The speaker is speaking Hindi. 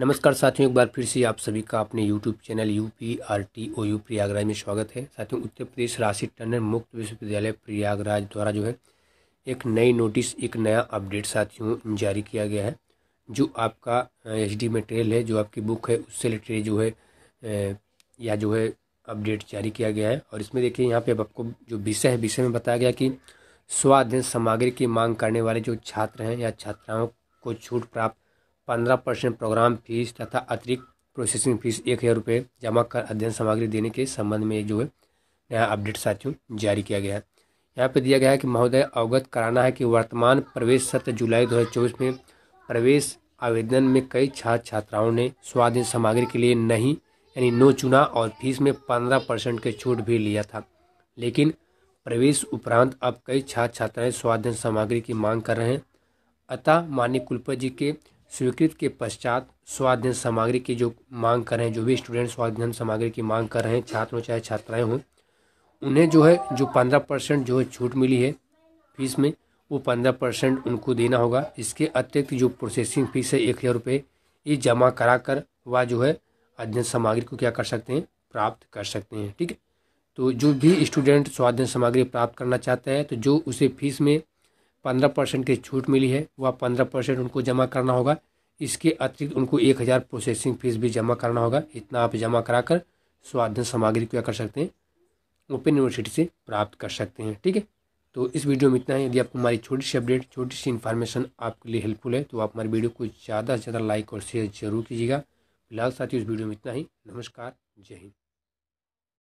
नमस्कार साथियों एक बार फिर से आप सभी का अपने YouTube channel U P R T O U Prayagraj में स्वागत है साथियों उत्तर प्रदेश राशि टंडन मुक्त विश्वविद्यालय प्रयागराज द्वारा जो है एक नई नोटिस एक नया अपडेट साथियों जारी किया गया है जो आपका एच डी मटेरियल है जो आपकी बुक है उससे रिलेटेड जो है या जो है अपडेट जारी किया गया है और इसमें देखिए यहाँ पे अब आपको जो विषय है विषय में बताया गया कि स्वाध्ययन सामग्री की मांग करने वाले जो छात्र हैं या छात्राओं को छूट प्राप्त पंद्रह परसेंट प्रोग्राम फीस तथा अतिरिक्त प्रोसेसिंग फीस एक हज़ार रुपये जमा कर अध्ययन सामग्री देने के संबंध में जो है नया अपडेट साथियों जारी किया गया है यहाँ पर दिया गया है कि महोदय अवगत कराना है कि वर्तमान प्रवेश सत्र जुलाई दो में प्रवेश आवेदन में कई छात्र छात्राओं ने स्वाधीन सामग्री के लिए नहीं यानी नो चुना और फीस में पंद्रह परसेंट के छूट भी लिया था लेकिन प्रवेश उपरांत अब कई छात्र छात्राएं स्वाधीन सामग्री की मांग कर रहे हैं अतः माननीय कुलपति जी के स्वीकृत के पश्चात स्वाध्ययन सामग्री की जो मांग कर रहे हैं जो भी स्टूडेंट स्वाध्ययन सामग्री की मांग कर रहे हैं छात्र चाहे छात्राएं हों उन्हें जो है जो पंद्रह परसेंट जो है छूट मिली है फीस में वो पंद्रह परसेंट उनको देना होगा इसके अतिरिक्त जो प्रोसेसिंग फीस है एक हज़ार रुपये ये जमा करा कर वह जो है अध्ययन सामग्री को क्या कर सकते हैं प्राप्त कर सकते हैं ठीक है तो जो भी स्टूडेंट स्वाध्ययन सामग्री प्राप्त करना चाहता है तो जो उसे फीस में पंद्रह परसेंट की छूट मिली है वह पंद्रह परसेंट उनको जमा करना होगा इसके अतिरिक्त उनको एक हज़ार प्रोसेसिंग फीस भी जमा करना होगा इतना आप जमा कराकर स्वाधीन सामग्री क्या कर सकते हैं ओपन यूनिवर्सिटी से प्राप्त कर सकते हैं ठीक है तो इस वीडियो में इतना है यदि आपको हमारी छोटी सी अपडेट छोटी सी इन्फॉर्मेशन आपके लिए हेल्पफुल है तो आप हमारी वीडियो को ज़्यादा से ज़्यादा लाइक और शेयर जरूर कीजिएगा फिलहाल साथ ही उस वीडियो में इतना ही नमस्कार जय हिंद